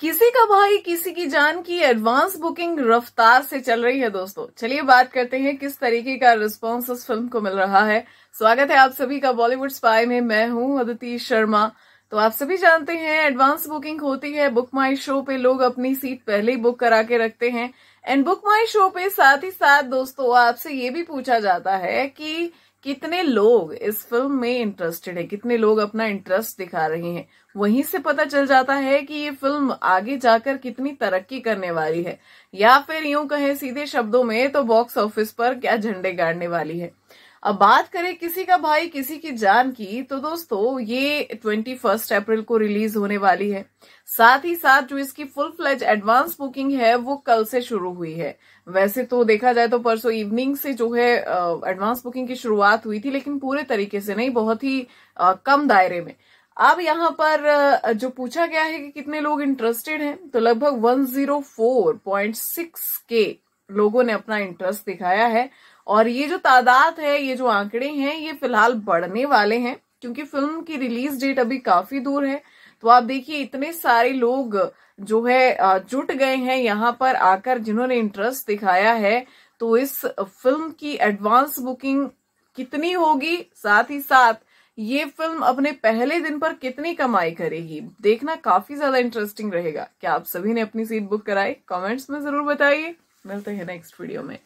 किसी का भाई किसी की जान की एडवांस बुकिंग रफ्तार से चल रही है दोस्तों चलिए बात करते हैं किस तरीके का रिस्पॉन्स इस फिल्म को मिल रहा है स्वागत है आप सभी का बॉलीवुड स्पाई में मैं हूं अदिति शर्मा तो आप सभी जानते हैं एडवांस बुकिंग होती है बुक माई शो पे लोग अपनी सीट पहले ही बुक करा के रखते हैं एंड बुक माई शो पे साथ ही साथ दोस्तों आपसे ये भी पूछा जाता है कि कितने लोग इस फिल्म में इंटरेस्टेड है कितने लोग अपना इंटरेस्ट दिखा रहे हैं वहीं से पता चल जाता है कि ये फिल्म आगे जाकर कितनी तरक्की करने वाली है या फिर यूं कहें सीधे शब्दों में तो बॉक्स ऑफिस पर क्या झंडे गाड़ने वाली है अब बात करें किसी का भाई किसी की जान की तो दोस्तों ये ट्वेंटी फर्स्ट अप्रैल को रिलीज होने वाली है साथ ही साथ जो इसकी फुल फ्लेज एडवांस बुकिंग है वो कल से शुरू हुई है वैसे तो देखा जाए तो परसों इवनिंग से जो है एडवांस बुकिंग की शुरुआत हुई थी लेकिन पूरे तरीके से नहीं बहुत ही आ, कम दायरे में अब यहाँ पर जो पूछा गया है कि कितने लोग इंटरेस्टेड हैं तो लगभग 104.6 के लोगों ने अपना इंटरेस्ट दिखाया है और ये जो तादाद है ये जो आंकड़े हैं ये फिलहाल बढ़ने वाले हैं क्योंकि फिल्म की रिलीज डेट अभी काफी दूर है तो आप देखिए इतने सारे लोग जो है जुट गए हैं यहाँ पर आकर जिन्होंने इंटरेस्ट दिखाया है तो इस फिल्म की एडवांस बुकिंग कितनी होगी साथ ही साथ ये फिल्म अपने पहले दिन पर कितनी कमाई करेगी देखना काफी ज्यादा इंटरेस्टिंग रहेगा क्या आप सभी ने अपनी सीट बुक कराई कमेंट्स में जरूर बताइए मिलते हैं नेक्स्ट वीडियो में